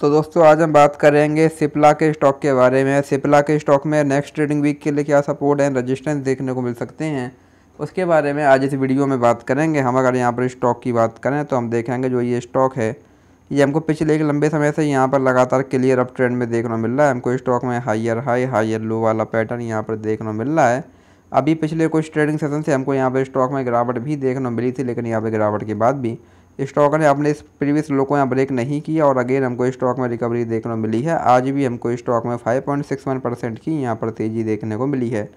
तो दोस्तों आज हम बात करेंगे सिप्ला के स्टॉक के बारे में सिप्ला के स्टॉक में नेक्स्ट ट्रेडिंग वीक के लिए क्या सपोर्ट एंड रेजिस्टेंस देखने को मिल सकते हैं उसके बारे में आज इस वीडियो में बात करेंगे हम अगर यहाँ पर स्टॉक की बात करें तो हम देखेंगे जो ये स्टॉक है ये हमको पिछले एक लंबे समय से यहाँ पर लगातार क्लियर अप ट्रेंड में देखना मिल रहा है हमको स्टॉक में हाइयर हाई हाइयर लो वाला पैटर्न यहाँ पर देखना मिल रहा है अभी पिछले कुछ ट्रेडिंग सेशन से हमको यहाँ पर स्टॉक में गिरावट भी देखने मिली थी लेकिन यहाँ पर गिरावट के बाद भी स्टॉक ने अपने इस प्रीवियस लो को यहाँ ब्रेक नहीं किया और अगेन हमको स्टॉक में रिकवरी देखने को मिली है आज भी हमको स्टॉक में 5.61 परसेंट की यहाँ पर तेज़ी देखने को मिली है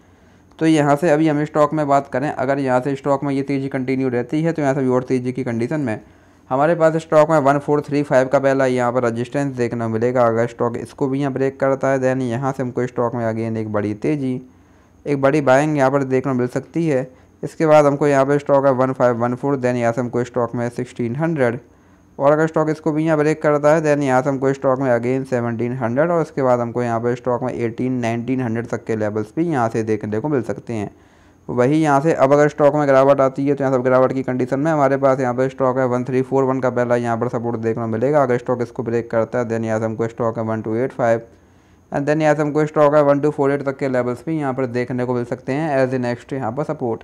तो यहाँ से अभी हम स्टॉक में बात करें अगर यहाँ से स्टॉक में ये तेज़ी कंटिन्यू रहती है तो यहाँ से और तेज़ी की कंडीशन में हमारे पास स्टॉक में वन फोर थ्री फाइव का पहला यहाँ पर रजिस्टेंस देखने को मिलेगा अगर स्टॉक इसको भी यहाँ ब्रेक करता है देन यहाँ से हमको स्टॉक में अगेन एक बड़ी तेज़ी एक बड़ी बाइंग यहाँ पर देखने को मिल सकती है इसके बाद हमको यहाँ पर स्टॉक है one five one four then यहाँ से हमको स्टॉक में सिक्सटीन हंड्रेड और अगर स्टॉक इसको भी यहाँ ब्रेक करता है देन यहाँ से हमको स्टॉक में अगेन सेवनटीन हंड्रेड और उसके बाद हमको यहाँ पर स्टॉक में एटीन नाइनटीन हंड्रेड तक के लेवल्स भी यहाँ से देखने को मिल सकते हैं वही यहाँ से अब अगर स्टॉक में गिरावट आती है तो यहाँ सब गिरावट की कंडीशन में हमारे पास यहाँ पर स्टॉक है वन थ्री फोर वन का पहला यहाँ पर सपोर्ट देखने को मिलेगा अगर स्टॉक इसको ब्रेक करता है देन यहाँ से हमको स्टॉक है one two eight five and then यहाँ से हमको स्टॉक है वन टू फोर एट तक के लेवल्स भी यहाँ पर देखने को मिल सकते हैं एज ए नेक्स्ट यहाँ पर सपोर्ट